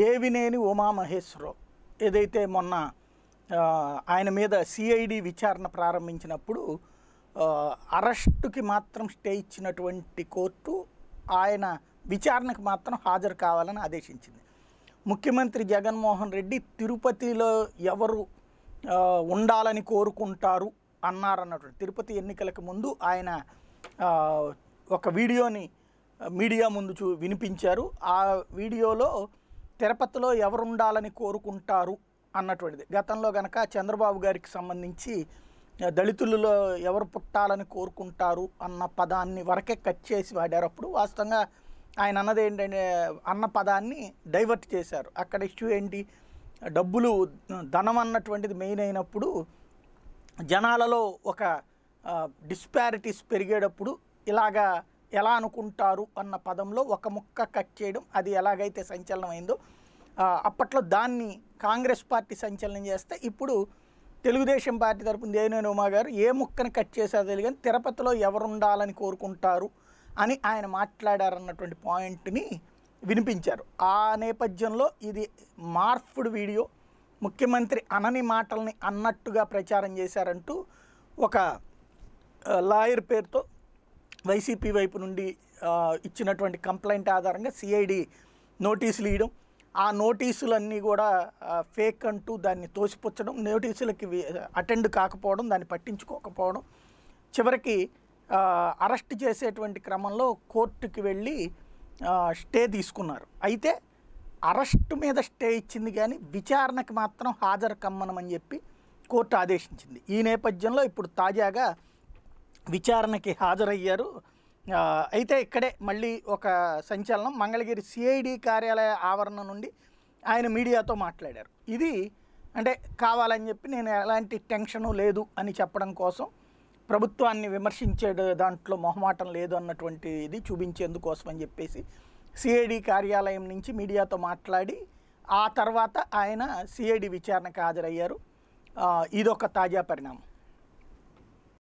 దేవినేని ఉమామహేశ్వరరావు ఏదైతే మొన్న ఆయన మీద సిఐడి విచారణ ప్రారంభించినప్పుడు అరెస్టుకి మాత్రం స్టే ఇచ్చినటువంటి కోర్టు ఆయన విచారణకు మాత్రం హాజరు కావాలని ఆదేశించింది ముఖ్యమంత్రి జగన్మోహన్ రెడ్డి తిరుపతిలో ఎవరు ఉండాలని కోరుకుంటారు అన్నారన్నటువంటి తిరుపతి ఎన్నికలకు ముందు ఆయన ఒక వీడియోని మీడియా ముందు చూ వినిపించారు ఆ వీడియోలో తిరుపతిలో ఎవరుండాలని కోరుకుంటారు అన్నటువంటిది గతంలో గనక చంద్రబాబు గారికి సంబంధించి దళితులలో ఎవరు పుట్టాలని కోరుకుంటారు అన్న పదాన్ని వరకే కట్ చేసి వాడారు అప్పుడు వాస్తవంగా ఆయన అన్నది ఏంటంటే అన్న పదాన్ని డైవర్ట్ చేశారు అక్కడ ఇష్యూ ఏంటి డబ్బులు ధనం అన్నటువంటిది మెయిన్ అయినప్పుడు జనాలలో ఒక డిస్పారిటీస్ పెరిగేటప్పుడు ఇలాగా ఎలా అనుకుంటారు అన్న పదంలో ఒక ముక్క కట్ చేయడం అది ఎలాగైతే సంచలనమైందో అప్పట్లో దాన్ని కాంగ్రెస్ పార్టీ సంచలనం చేస్తే ఇప్పుడు తెలుగుదేశం పార్టీ తరపున దేవినేని ఉమా గారు ఏ ముక్కను కట్ చేశారో తెలియని తిరుపతిలో ఎవరుండాలని కోరుకుంటారు అని ఆయన మాట్లాడారన్నటువంటి పాయింట్ని వినిపించారు ఆ నేపథ్యంలో ఇది మార్ఫుడ్ వీడియో ముఖ్యమంత్రి అనని మాటల్ని అన్నట్టుగా ప్రచారం చేశారంటూ ఒక లాయర్ పేరుతో వైసీపీ వైపు నుండి ఇచ్చినటువంటి కంప్లైంట్ ఆధారంగా సిఐడి నోటీసులు ఇవ్వడం ఆ నోటీసులన్నీ కూడా ఫేక్ అంటూ దాన్ని తోసిపుచ్చడం నోటీసులకి అటెండ్ కాకపోవడం దాన్ని పట్టించుకోకపోవడం చివరికి అరెస్ట్ చేసేటువంటి క్రమంలో కోర్టుకి వెళ్ళి స్టే తీసుకున్నారు అయితే అరెస్ట్ మీద స్టే ఇచ్చింది కానీ విచారణకి మాత్రం హాజరు కమ్మనమని చెప్పి కోర్టు ఆదేశించింది ఈ నేపథ్యంలో ఇప్పుడు తాజాగా విచారణకి హాజరయ్యారు అయితే ఇక్కడే మళ్ళీ ఒక సంచలనం మంగళగిరి సిఐడి కార్యాలయ ఆవరణ నుండి ఆయన మీడియాతో మాట్లాడారు ఇది అంటే కావాలని చెప్పి నేను ఎలాంటి టెన్షను లేదు అని చెప్పడం కోసం ప్రభుత్వాన్ని విమర్శించే దాంట్లో మొహమాటం లేదు అన్నటువంటి ఇది చూపించేందుకోసం అని చెప్పేసి సిఐడి కార్యాలయం నుంచి మీడియాతో మాట్లాడి ఆ తర్వాత ఆయన సిఐడి విచారణకు హాజరయ్యారు ఇదొక తాజా పరిణామం